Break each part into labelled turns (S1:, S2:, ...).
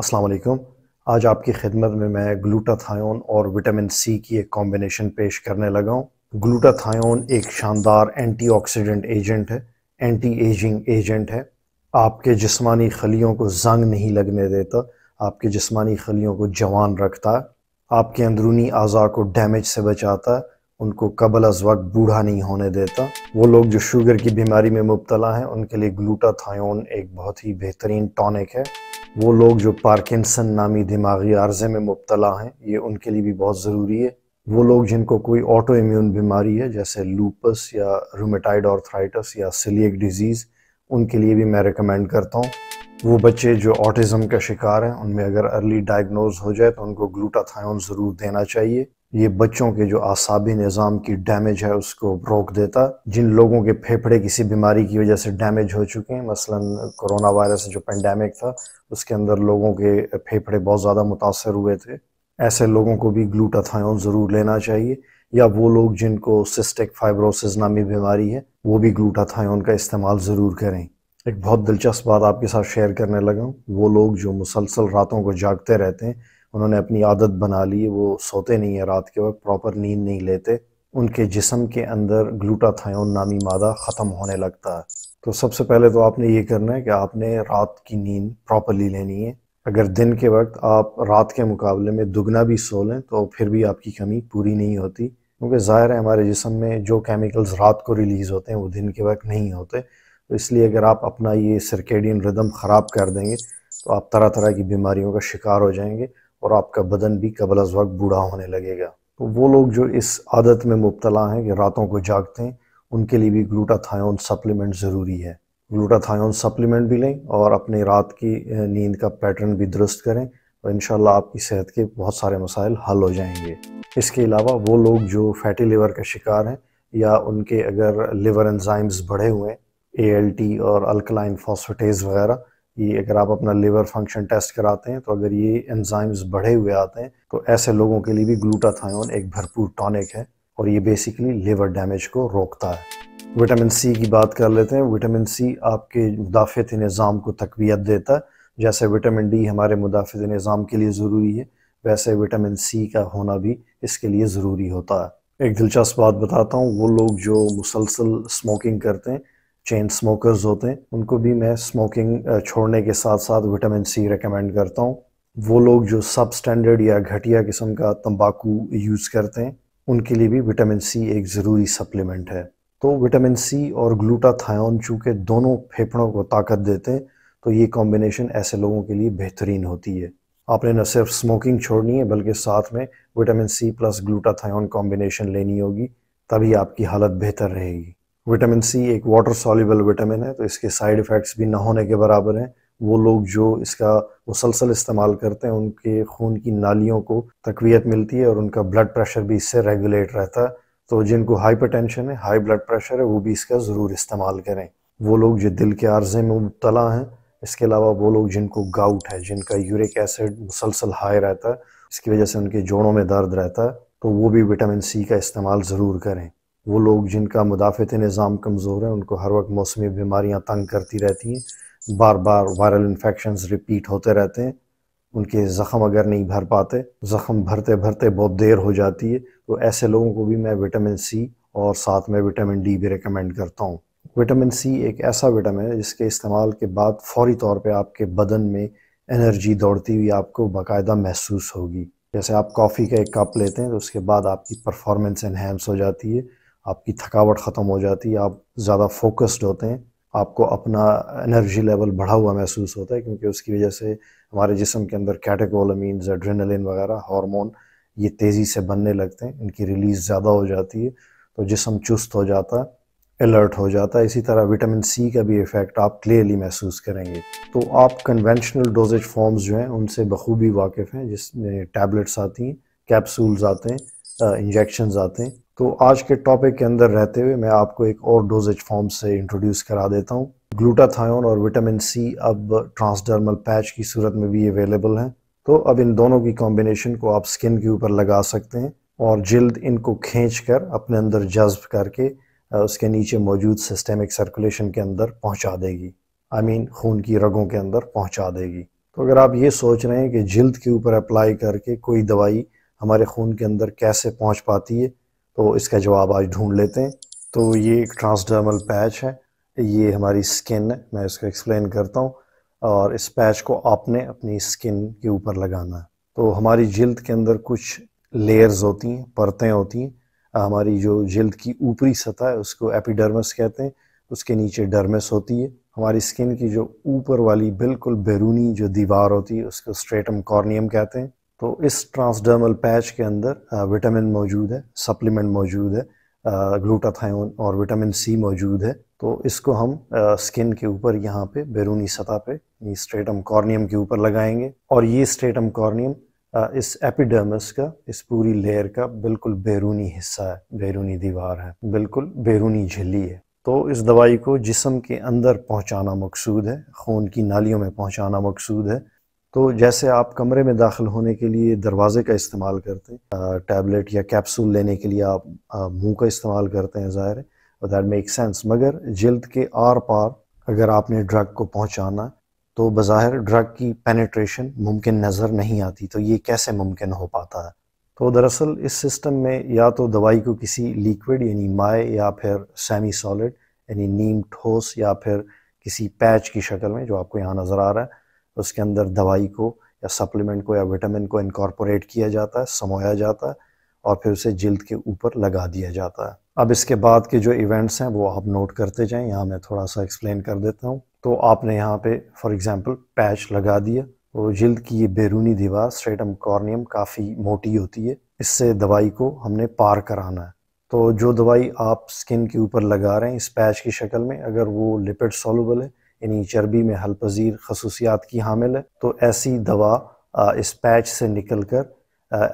S1: अस्सलाम वालेकुम आज आपकी खिदमत में मैं ग्लूटाथायोन और विटामिन सी की एक कॉम्बिनेशन पेश करने लगा हूँ ग्लूटाथायोन एक शानदार एंटीऑक्सीडेंट एजेंट है एंटी एजिंग एजेंट है आपके जिस्मानी खलियों को जंग नहीं लगने देता आपके जिस्मानी खलियों को जवान रखता है आपके अंदरूनी अज़ा को डैमेज से बचाता है उनको कबल अज वक्त बूढ़ा नहीं होने देता वो लोग जो शुगर की बीमारी में मुबतला हैं उनके लिए ग्लूटाथायोन एक बहुत ही बेहतरीन टॉनिक है वो लोग जो पार्किंसन नामी दिमागी आर्जे में मुबतला हैं ये उनके लिए भी बहुत ज़रूरी है वो लोग जिनको कोई ऑटो इम्यून बीमारी है जैसे लूपस या रूमेटाइड ऑर्थराइटस या सिलियक डिजीज़ उनके लिए भी मैं रिकमेंड करता हूँ वो बच्चे जो ऑटिज़म का शिकार हैं उनमें अगर अर्ली डायग्नोज हो जाए तो उनको ग्लूटाथायोन ज़रूर देना चाहिए ये बच्चों के जो आसाबी निज़ाम की डैमेज है उसको रोक देता जिन लोगों के फेफड़े किसी बीमारी की वजह से डैमेज हो चुके हैं मसलन कोरोना वायरस जो पेंडेमिक था उसके अंदर लोगों के फेफड़े बहुत ज़्यादा मुतासर हुए थे ऐसे लोगों को भी ग्लूटाथायोन ज़रूर लेना चाहिए या वो लोग जिनको सिस्टिक फाइब्रोसिस नामी बीमारी है वो भी ग्लूटाथायोन का इस्तेमाल ज़रूर करें एक बहुत दिलचस्प बात आपके साथ शेयर करने लगा वो लोग जो मुसलसल रातों को जागते रहते हैं उन्होंने अपनी आदत बना ली वो सोते नहीं है रात के वक्त प्रॉपर नींद नहीं लेते उनके जिसम के अंदर ग्लूटाथायोन नामी मादा ख़त्म होने लगता है तो सबसे पहले तो आपने ये करना है कि आपने रात की नींद प्रॉपरली लेनी है अगर दिन के वक्त आप रात के मुकाबले में दुगना भी सो लें तो फिर भी आपकी कमी पूरी नहीं होती क्योंकि ज़ाहिर है हमारे जिसम में जो केमिकल्स रात को रिलीज़ होते हैं वो दिन के वक्त नहीं होते तो इसलिए अगर आप अपना ये सर्केडियन रिदम ख़राब कर देंगे तो आप तरह तरह की बीमारियों का शिकार हो जाएंगे और आपका बदन भी कबल अज वक्त बूढ़ा होने लगेगा तो वो लोग जो इस आदत में मुबतला हैं कि रातों को जागते हैं उनके लिए भी ग्लूटाथायोन सप्लीमेंट ज़रूरी है ग्लूटाथायोन सप्लीमेंट भी लें और अपने रात की नींद का पैटर्न भी दुरुस्त करें और इन आपकी सेहत के बहुत सारे मसाइल हल हो जाएंगे इसके अलावा वो लोग जो फैटी लिवर का शिकार हैं या उनके अगर लिवर एंजाइम्स बढ़े हुए हैं ए और अल्कलाइन फॉस्फेटेज वगैरह कि अगर आप अपना लिवर फंक्शन टेस्ट कराते हैं तो अगर ये एंजाइम्स बढ़े हुए आते हैं तो ऐसे लोगों के लिए भी ग्लूटाथायोन एक भरपूर टॉनिक है और ये बेसिकली लिवर डैमेज को रोकता है विटामिन सी की बात कर लेते हैं विटामिन सी आपके मुदाफ़त निज़ाम को तकवीत देता है जैसे विटामिन डी हमारे मुदाफ़त निज़ाम के लिए ज़रूरी है वैसे विटामिन सी का होना भी इसके लिए ज़रूरी होता है एक दिलचस्प बात बताता हूँ वो लोग जो मुसलसल स्मोकिंग करते हैं चेन स्मोकर्स होते हैं उनको भी मैं स्मोकिंग छोड़ने के साथ साथ विटामिन सी रिकमेंड करता हूँ वो लोग जो सब स्टैंडर्ड या घटिया किस्म का तंबाकू यूज़ करते हैं उनके लिए भी विटामिन सी एक ज़रूरी सप्लीमेंट है तो विटामिन सी और ग्लूटाथायोन चूँकि दोनों फेफड़ों को ताकत देते हैं तो ये कॉम्बिनेशन ऐसे लोगों के लिए बेहतरीन होती है आपने न सिर्फ स्मोकिंग छोड़नी है बल्कि साथ में vitamin C plus glutathione combination लेनी होगी तभी आपकी हालत बेहतर रहेगी विटामिन सी एक वाटर सॉल्यूबल विटामिन है तो इसके साइड इफ़ेक्ट्स भी ना होने के बराबर हैं वो लोग जो इसका मुसलसल इस्तेमाल करते हैं उनके खून की नालियों को तकवीत मिलती है और उनका ब्लड प्रेशर भी इससे रेगुलेट रहता है तो जिनको हाइपरटेंशन है हाई ब्लड प्रेशर है वो भी इसका ज़रूर इस्तेमाल करें वो लोग जो दिल के आर्जे में मुबतला हैं इसके अलावा वो लोग जिनको गाउट है जिनका यूरिक एसिड मुसलसल हाई रहता है इसकी वजह से उनके जोड़ों में दर्द रहता है तो वो भी विटामिन सी का इस्तेमाल ज़रूर करें वो लोग जिनका मुदाफ़त निज़ाम कमज़ोर है उनको हर वक्त मौसमी बीमारियाँ तंग करती रहती हैं बार बार वायरल इन्फेक्शन रिपीट होते रहते हैं उनके ज़ख़म अगर नहीं भर पाते ज़ख़म भरते भरते बहुत देर हो जाती है तो ऐसे लोगों को भी मैं विटामिन सी और साथ में विटामिन डी भी रिकमेंड करता हूँ विटामिन सी एक ऐसा विटामिन है जिसके इस्तेमाल के बाद फौरी तौर पर आपके बदन में एनर्जी दौड़ती हुई आपको बाकायदा महसूस होगी जैसे आप कॉफ़ी का एक कप लेते हैं तो उसके बाद आपकी परफॉर्मेंस इन्हेंस हो जाती है आपकी थकावट ख़त्म हो जाती है आप ज़्यादा फोकस्ड होते हैं आपको अपना एनर्जी लेवल बढ़ा हुआ महसूस होता है क्योंकि उसकी वजह से हमारे जिसम के अंदर कैटेकोलमिन एड्रेनलिन वगैरह हार्मोन ये तेज़ी से बनने लगते हैं इनकी रिलीज़ ज़्यादा हो जाती है तो जिसम चुस्त हो जाता है अलर्ट हो जाता है इसी तरह विटामिन सी का भी इफ़ेक्ट आप क्लियरली महसूस करेंगे तो आप कन्वेंशनल डोजेज फॉर्म्स जो हैं उनसे बखूबी वाकिफ़ हैं जिसमें टैबलेट्स आती हैं कैप्सूल्स आते हैं इंजेक्शन आते हैं तो आज के टॉपिक के अंदर रहते हुए मैं आपको एक और डोजेज फॉर्म से इंट्रोड्यूस करा देता हूँ ग्लूटाथायोन और विटामिन सी अब ट्रांसडर्मल पैच की सूरत में भी अवेलेबल हैं तो अब इन दोनों की कॉम्बिनेशन को आप स्किन के ऊपर लगा सकते हैं और जल्द इनको खींच कर अपने अंदर जज्ब करके उसके नीचे मौजूद सिस्टेमिक सर्कुलेशन के अंदर पहुंचा देगी आई I मीन mean, खून की रगों के अंदर पहुंचा देगी तो अगर आप ये सोच रहे हैं कि जल्द के ऊपर अप्लाई करके कोई दवाई हमारे खून के अंदर कैसे पहुंच पाती है तो इसका जवाब आज ढूंढ लेते हैं तो ये एक ट्रांसडर्मल पैच है ये हमारी स्किन है मैं इसको एक्सप्लेन करता हूँ और इस पैच को आपने अपनी स्किन के ऊपर लगाना है तो हमारी जल्द के अंदर कुछ लेयर्स होती हैं परतें होती हैं हमारी जो जल्द की ऊपरी सतह है उसको एपिडर्मस कहते हैं उसके नीचे डर्मस होती है हमारी स्किन की जो ऊपर वाली बिल्कुल बैरूनी जो दीवार होती है उसको स्ट्रेटम कॉर्नियम कहते हैं तो इस ट्रांसडर्मल पैच के अंदर विटामिन मौजूद है सप्लीमेंट मौजूद है ग्लूटाथायोन और विटामिन सी मौजूद है तो इसको हम स्किन के ऊपर यहाँ पे बैरूनी सतह पे ये स्ट्रेटम कॉर्नियम के ऊपर लगाएंगे और ये स्ट्रेटम कॉर्नियम इस एपिडर्मस का इस पूरी लेयर का बिल्कुल बैरूनी हिस्सा है बैरूनी दीवार है बिल्कुल बैरूनी झिल्ली है तो इस दवाई को जिसम के अंदर पहुँचाना मकसूद है खून की नालियों में पहुँचाना मकसूद है तो जैसे आप कमरे में दाखिल होने के लिए दरवाज़े का इस्तेमाल करते हैं टैबलेट या कैप्सूल लेने के लिए आप मुंह का इस्तेमाल करते हैं ज़ाहिर है दैट मेक सेंस मगर जल्द के आर पार अगर आपने ड्रग को पहुंचाना तो बज़ाहिर ड्रग की पेनिट्रेशन मुमकिन नज़र नहीं आती तो ये कैसे मुमकिन हो पाता है तो दरअसल इस सिस्टम में या तो दवाई को किसी लिक्विड यानी माए या फिर सेमी सॉलिड यानी नीम ठोस या फिर किसी पैच की शक्ल में जो आपको यहाँ नज़र आ रहा है उसके अंदर दवाई को या सप्लीमेंट को या विटामिन को इनकॉर्पोरेट किया जाता है समोया जाता है और फिर उसे जल्द के ऊपर लगा दिया जाता है अब इसके बाद के जो इवेंट्स हैं वो आप नोट करते जाएं यहाँ मैं थोड़ा सा एक्सप्लेन कर देता हूँ तो आपने यहाँ पे फॉर एग्जांपल पैच लगा दिया तो जिल्द की ये बैरूनी दीवार स्ट्रेटम कॉर्नियम काफ़ी मोटी होती है इससे दवाई को हमने पार कराना है तो जो दवाई आप स्किन के ऊपर लगा रहे हैं इस पैच की शक्ल में अगर वो लिपिड सॉलूबल है यानी चर्बी में हल पजीर खसूसियात की हामिल है तो ऐसी दवा इस पैच से निकल कर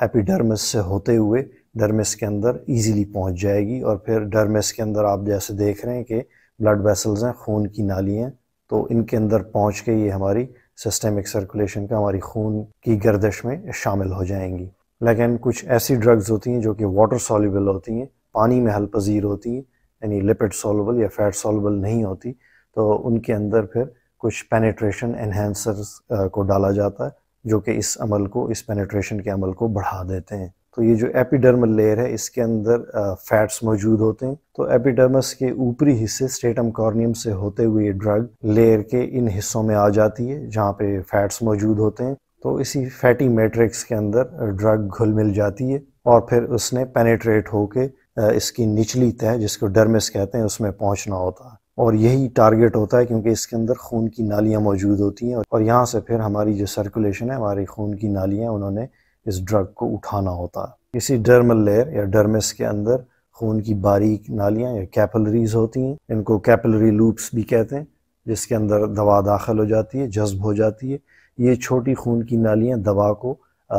S1: एपिडर्मिस से होते हुए डर्मिस के अंदर इजीली पहुंच जाएगी और फिर डर्मिस के अंदर आप जैसे देख रहे हैं कि ब्लड वेसल्स हैं खून की नाली हैं तो इनके अंदर पहुंच के ये हमारी सिस्टेमिक सर्कुलेशन का हमारी खून की गर्दश में शामिल हो जाएंगी लेकिन कुछ ऐसी ड्रग्स होती हैं जो कि वाटर सॉल्यूबल होती हैं पानी में हल पजीर होती हैं यानी लिपिड सॉल्यूबल या फैट सॉल्यूबल नहीं होती तो उनके अंदर फिर कुछ पेनिट्रेशन एनहेंसर्स को डाला जाता है जो कि इस अमल को इस पेनिट्रेशन के अमल को बढ़ा देते हैं तो ये जो एपिडर्मल लेयर है इसके अंदर फैट्स मौजूद होते हैं तो एपिडर्मस के ऊपरी हिस्से स्टेटम कॉर्नियम से होते हुए ड्रग लेयर के इन हिस्सों में आ जाती है जहाँ पे फैट्स मौजूद होते हैं तो इसी फैटी मैट्रिक्स के अंदर ड्रग घुल मिल जाती है और फिर उसने पेनेट्रेट होके इसकी निचली तह जिसको डर्मिस कहते हैं उसमें पहुँचना होता है और यही टारगेट होता है क्योंकि इसके अंदर खून की नालियाँ मौजूद होती हैं और यहाँ से फिर हमारी जो सर्कुलेशन है हमारी खून की नालियाँ उन्होंने इस ड्रग को उठाना होता है इसी डर्मल लेयर या डर्मिस के अंदर खून की बारीक नालियाँ या कैपलरीज होती हैं इनको कैपलरी लूप्स भी कहते हैं जिसके अंदर दवा दाखिल हो जाती है जज्ब हो जाती है ये छोटी खून की नालियाँ दवा को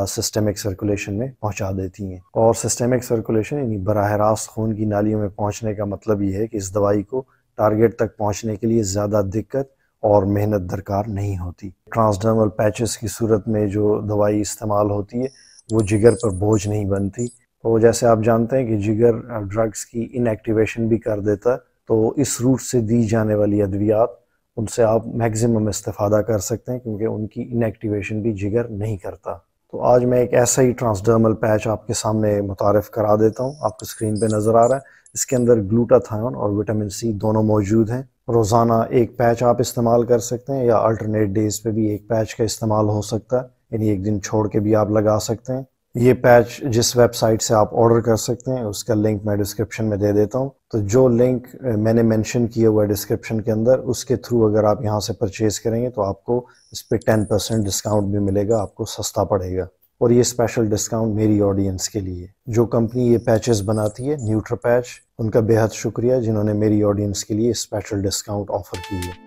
S1: सिस्टेमिक सर्कुलेशन में पहुंचा देती हैं और सिस्टेमिक सर्कुलेशन यानी बरह रास्त खून की नालियों में पहुंचने का मतलब ये है कि इस दवाई को टारगेट तक पहुंचने के लिए ज़्यादा दिक्कत और मेहनत दरकार नहीं होती ट्रांसडर्मल पैचेस की सूरत में जो दवाई इस्तेमाल होती है वो जिगर पर बोझ नहीं बनती तो जैसे आप जानते हैं कि जिगर ड्रग्स की इनएक्टिवेशन भी कर देता तो इस रूट से दी जाने वाली अद्वियात उनसे आप मैक्सिमम इस्तेफादा कर सकते हैं क्योंकि उनकी इनएक्टिवेशन भी जिगर नहीं करता तो आज मैं एक ऐसा ही ट्रांसडर्मल पैच आपके सामने मुतारफ़ करा देता हूँ आपको स्क्रीन पे नज़र आ रहा है इसके अंदर ग्लूटाथायन और विटामिन सी दोनों मौजूद हैं रोज़ाना एक पैच आप इस्तेमाल कर सकते हैं या अल्टरनेट डेज़ पे भी एक पैच का इस्तेमाल हो सकता है यानी एक दिन छोड़ के भी आप लगा सकते हैं ये पैच जिस वेबसाइट से आप ऑर्डर कर सकते हैं उसका लिंक मैं डिस्क्रिप्शन में दे देता हूँ तो जो लिंक मैंने मेंशन किया हुआ है डिस्क्रिप्शन के अंदर उसके थ्रू अगर आप यहाँ से परचेज़ करेंगे तो आपको इस पर टेन परसेंट डिस्काउंट भी मिलेगा आपको सस्ता पड़ेगा और ये स्पेशल डिस्काउंट मेरी ऑडियंस के लिए जो कंपनी ये पैचेस बनाती है न्यूट्रो पैच उनका बेहद शुक्रिया जिन्होंने मेरी ऑडियंस के लिए स्पेशल डिस्काउंट ऑफर की है